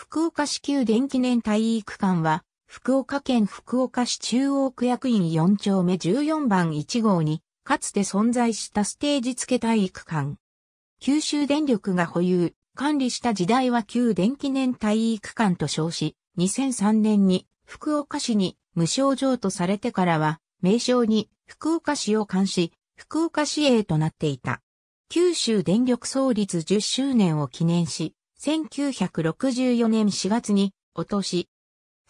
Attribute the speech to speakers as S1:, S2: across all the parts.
S1: 福岡市旧電気年体育館は、福岡県福岡市中央区役員4丁目14番1号に、かつて存在したステージ付け体育館。九州電力が保有、管理した時代は旧電気年体育館と称し、2003年に福岡市に無償譲渡されてからは、名称に福岡市を冠し、福岡市営となっていた。九州電力創立10周年を記念し、1964年4月に落とし、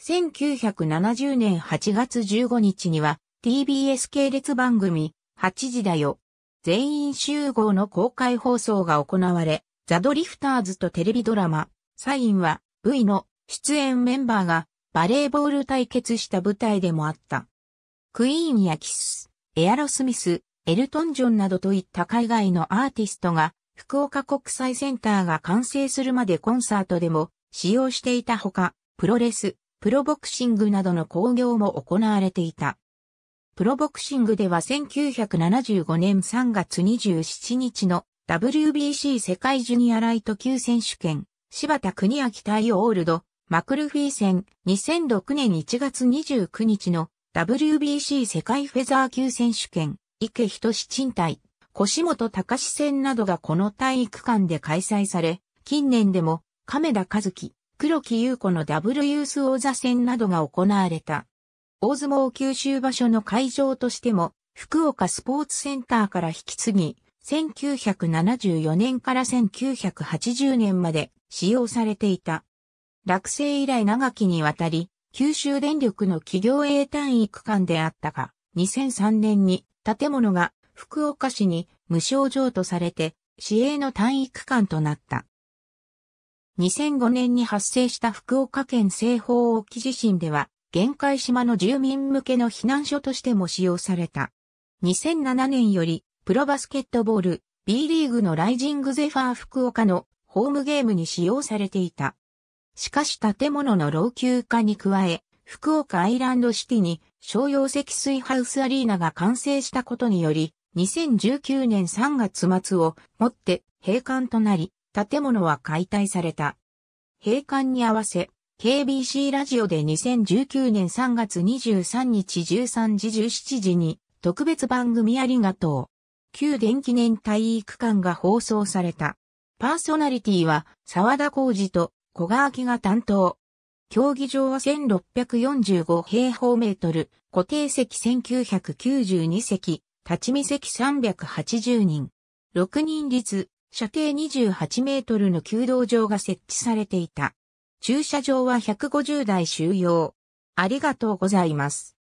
S1: 1970年8月15日には TBS 系列番組8時だよ。全員集合の公開放送が行われ、ザ・ドリフターズとテレビドラマ、サインは V の出演メンバーがバレーボール対決した舞台でもあった。クイーンやキス、エアロスミス、エルトン・ジョンなどといった海外のアーティストが福岡国際センターが完成するまでコンサートでも使用していたほか、プロレス、プロボクシングなどの興行も行われていた。プロボクシングでは1975年3月27日の WBC 世界ジュニアライト級選手権、柴田国明対オールド、マクルフィー戦2006年1月29日の WBC 世界フェザー級選手権、池人志賃対越本隆戦などがこの体育館で開催され、近年でも亀田和樹、黒木優子のダブルユース王座戦などが行われた。大相撲九州場所の会場としても、福岡スポーツセンターから引き継ぎ、1974年から1980年まで使用されていた。落成以来長きにわたり、九州電力の企業営単位区間であったが、2003年に建物が福岡市に無症状とされて、市営の単位区間となった。2005年に発生した福岡県西方沖地震では、限界島の住民向けの避難所としても使用された。2007年より、プロバスケットボール、B リーグのライジングゼファー福岡のホームゲームに使用されていた。しかし建物の老朽化に加え、福岡アイランドシティに商用積水ハウスアリーナが完成したことにより、2019年3月末をもって閉館となり、建物は解体された。閉館に合わせ、KBC ラジオで2019年3月23日13時17時に特別番組ありがとう。旧電気年体育館が放送された。パーソナリティは沢田浩二と小川明が担当。競技場は1645平方メートル、固定席1992席、立ち見席380人。6人立、射程28メートルの弓道場が設置されていた。駐車場は150台収容。ありがとうございます。